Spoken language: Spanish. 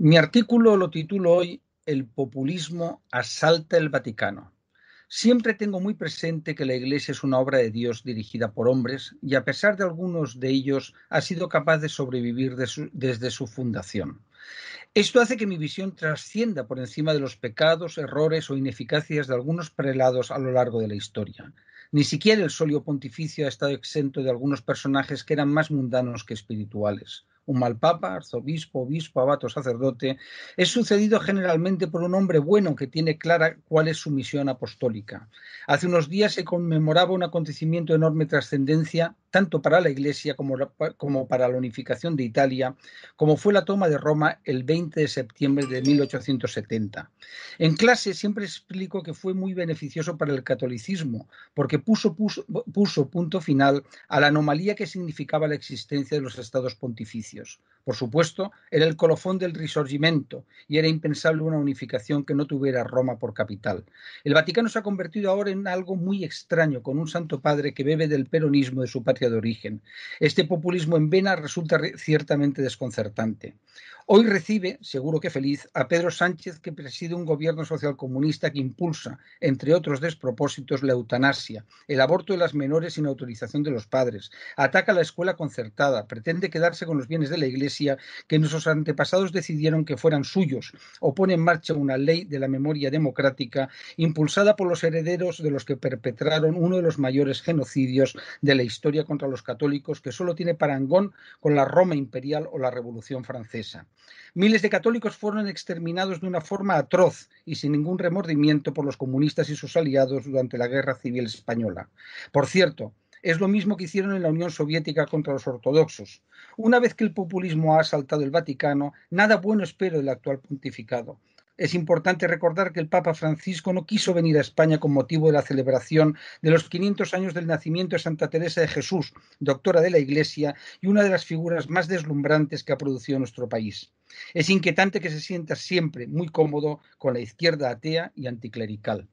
Mi artículo lo titulo hoy El populismo asalta el Vaticano. Siempre tengo muy presente que la Iglesia es una obra de Dios dirigida por hombres y a pesar de algunos de ellos ha sido capaz de sobrevivir desde su fundación. Esto hace que mi visión trascienda por encima de los pecados, errores o ineficacias de algunos prelados a lo largo de la historia. Ni siquiera el solio pontificio ha estado exento de algunos personajes que eran más mundanos que espirituales un mal papa, arzobispo, obispo, abato, sacerdote, es sucedido generalmente por un hombre bueno que tiene clara cuál es su misión apostólica. Hace unos días se conmemoraba un acontecimiento de enorme trascendencia tanto para la Iglesia como, para la unificación de Italia, como fue la toma de Roma el 20 de septiembre de 1870. En clase siempre explico que fue muy beneficioso para el catolicismo, porque puso punto final a la anomalía que significaba la existencia de los estados pontificios. Por supuesto, era el colofón del Risorgimento y era impensable una unificación que no tuviera Roma por capital. El Vaticano se ha convertido ahora en algo muy extraño, con un Santo Padre que bebe del peronismo de su patria de origen. Este populismo en vena resulta ciertamente desconcertante. Hoy recibe, seguro que feliz, a Pedro Sánchez, que preside un gobierno socialcomunista que impulsa, entre otros despropósitos, la eutanasia, el aborto de las menores sin autorización de los padres, ataca la escuela concertada, pretende quedarse con los bienes de la Iglesia que nuestros antepasados decidieron que fueran suyos, o pone en marcha una ley de la memoria democrática impulsada por los herederos de los que perpetraron uno de los mayores genocidios de la historia contra los católicos, que solo tiene parangón con la Roma imperial o la Revolución Francesa. Miles de católicos fueron exterminados de una forma atroz y sin ningún remordimiento por los comunistas y sus aliados durante la Guerra Civil Española. Por cierto, es lo mismo que hicieron en la Unión Soviética contra los ortodoxos. Una vez que el populismo ha asaltado el Vaticano, nada bueno espero del actual pontificado. Es importante recordar que el Papa Francisco no quiso venir a España con motivo de la celebración de los 500 años del nacimiento de Santa Teresa de Jesús, doctora de la Iglesia y una de las figuras más deslumbrantes que ha producido nuestro país. Es inquietante que se sienta siempre muy cómodo con la izquierda atea y anticlerical.